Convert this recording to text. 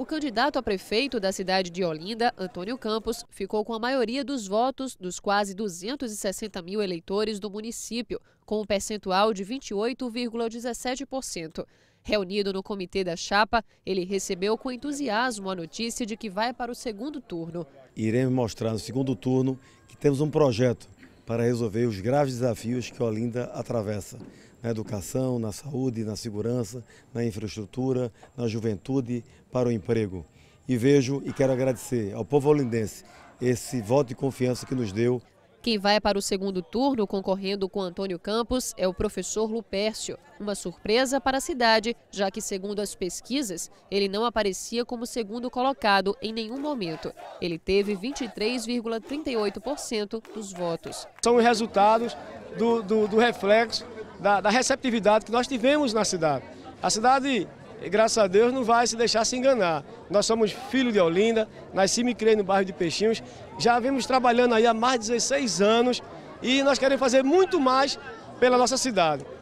O candidato a prefeito da cidade de Olinda, Antônio Campos, ficou com a maioria dos votos dos quase 260 mil eleitores do município, com um percentual de 28,17%. Reunido no comitê da chapa, ele recebeu com entusiasmo a notícia de que vai para o segundo turno. Iremos mostrar no segundo turno que temos um projeto para resolver os graves desafios que Olinda atravessa na educação, na saúde, na segurança, na infraestrutura, na juventude, para o emprego. E vejo e quero agradecer ao povo olindense esse voto de confiança que nos deu quem vai para o segundo turno concorrendo com Antônio Campos é o professor Lupércio. Uma surpresa para a cidade, já que, segundo as pesquisas, ele não aparecia como segundo colocado em nenhum momento. Ele teve 23,38% dos votos. São os resultados do, do, do reflexo da, da receptividade que nós tivemos na cidade. A cidade e graças a Deus não vai se deixar se enganar. Nós somos filho de Olinda, nasci e criei no bairro de Peixinhos, já vimos trabalhando aí há mais de 16 anos e nós queremos fazer muito mais pela nossa cidade.